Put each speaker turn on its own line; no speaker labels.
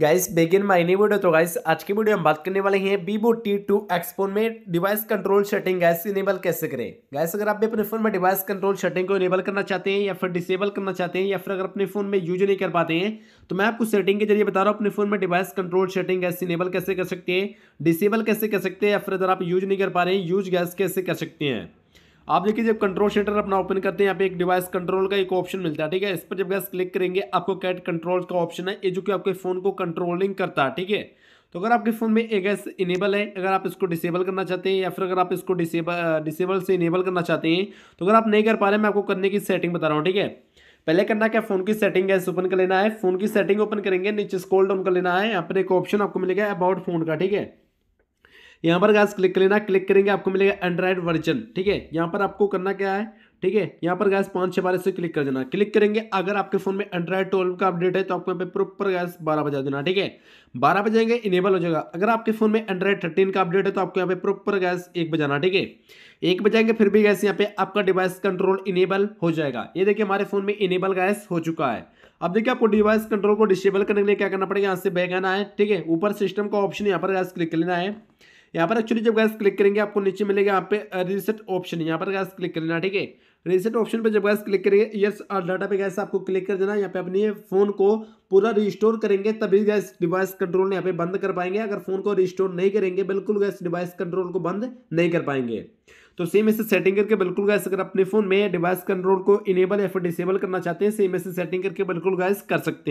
guys begin my new video तो guys आज की वीडियो हम बात करने वाले हैं बीबो टी टू एक्सपोन में device control setting guys enable कैसे करें गैस अगर आप भी अपने फोन में डिवाइस कंट्रोल सेटिंग को इनेबल करना चाहते हैं या फिर डिसेबल करना चाहते हैं या फिर अगर अपने फोन में यूज नहीं कर पाते हैं तो मैं आपको सेटिंग के जरिए बता रहा हूँ अपने फोन में device control setting guys enable कैसे कर सकते हैं डिसेबल कैसे कर सकते हैं या फिर अगर आप यूज नहीं कर पा रहे हैं यूज गैस कैसे कर सकते हैं आप देखिए जब कंट्रोल सेंटर अपना ओपन करते हैं यहाँ पे एक डिवाइस कंट्रोल का एक ऑप्शन मिलता है ठीक है इस पर जब गैस क्लिक करेंगे आपको कैट कंट्रोल का ऑप्शन है ये जो कि आपके फ़ोन को कंट्रोलिंग करता है ठीक है तो अगर आपके फ़ोन में एक गैस इनेबल है अगर आप इसको डिसेबल करना चाहते हैं या फिर अगर आप इसको डिसेबल डिसेबल से इनेबल करना चाहते हैं तो अगर आप नहीं कर पा रहे मैं आपको करने की सेटिंग बता रहा हूँ ठीक है पहले करना क्या फ़ोन की सेटिंग गैस ओपन कर लेना है फ़ोन की सेटिंग ओपन करेंगे नीचे स्कोल डाउन कर लेना है यहाँ पर एक ऑप्शन आपको मिलेगा अबाउट फ़ोन का ठीक है यहाँ पर गैस क्लिक कर लेना क्लिक करेंगे आपको मिलेगा एंड्रॉइड वर्जन ठीक है यहाँ पर आपको करना क्या है ठीक है यहाँ पर गैस पाँच छः बारह से क्लिक कर देना क्लिक करेंगे अगर आपके फोन में एंड्रॉइड ट्वेल्व का अपडेट है तो आपको यहाँ पे प्रॉपर गैस बारह बजा देना ठीक है बारह बजाएंगे इनेबल हो जाएगा अगर आपके फोन में एंड्रॉइड थर्टीन का अपडेट है तो आपको यहाँ पे प्रॉपर गैस एक बजाना ठीक है एक बजाएंगे फिर भी गैस यहाँ पे आपका डिवाइस कंट्रोल इनेबल हो जाएगा ये देखिए हमारे फोन में इनेबल गैस हो चुका है अब देखिए आपको डिवाइस कंट्रोल को डिसेबल करने के लिए क्या करना पड़ेगा यहाँ से बैग आना है ठीक है ऊपर सिस्टम का ऑप्शन यहाँ पर गैस क्लिक कर लेना है यहाँ पर एक्चुअली जब गैस क्लिक करेंगे आपको नीचे मिलेगा यहाँ पे रिसेट uh, ऑप्शन यहाँ पर गैस क्लिक करना ठीक है रीसेट ऑप्शन uh, पे जब गैस क्लिक करेंगे यस और डाटा पे गैस आपको क्लिक कर देना यहाँ पे अपने फोन को पूरा रिस्टोर करेंगे तभी गैस डिवाइस कंट्रोल यहाँ पे बंद कर पाएंगे अगर फोन को रिस्टोर नहीं करेंगे बिल्कुल गैस डिवाइस कंट्रोल को बंद नहीं कर पाएंगे तो सेम ऐसे सेटिंग करके बिल्कुल गैस अगर अपने फोन में डिवाइस कंट्रोल को इनेबल या फिर डिसेबल करना चाहते हैं सेम ऐसे सेटिंग करके बिल्कुल गैस कर सकते हैं